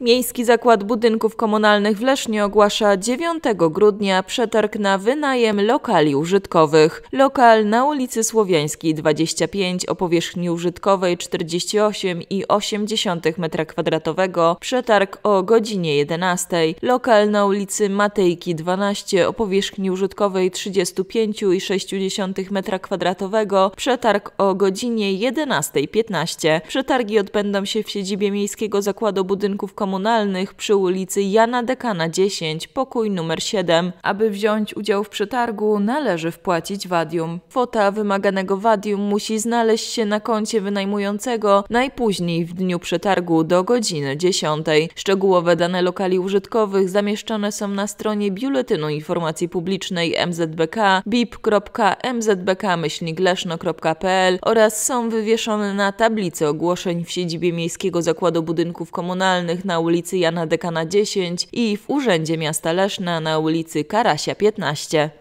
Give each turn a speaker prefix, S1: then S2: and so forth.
S1: Miejski Zakład Budynków Komunalnych w Lesznie ogłasza 9 grudnia przetarg na wynajem lokali użytkowych. Lokal na ulicy Słowiańskiej 25 o powierzchni użytkowej 48,8 m2, przetarg o godzinie 11. Lokal na ulicy Matejki 12 o powierzchni użytkowej 35,6 m2, przetarg o godzinie 11.15. Przetargi odbędą się w siedzibie Miejskiego Zakładu Budynków Komunalnych komunalnych przy ulicy Jana Dekana 10, pokój numer 7. Aby wziąć udział w przetargu, należy wpłacić wadium. Kwota wymaganego wadium musi znaleźć się na koncie wynajmującego najpóźniej w dniu przetargu do godziny 10. Szczegółowe dane lokali użytkowych zamieszczone są na stronie Biuletynu Informacji Publicznej MZBK bip.mzbk-leszno.pl oraz są wywieszone na tablicy ogłoszeń w siedzibie Miejskiego Zakładu Budynków Komunalnych na na ulicy Jana Dekana 10 i w Urzędzie Miasta Leszna na ulicy Karasia 15.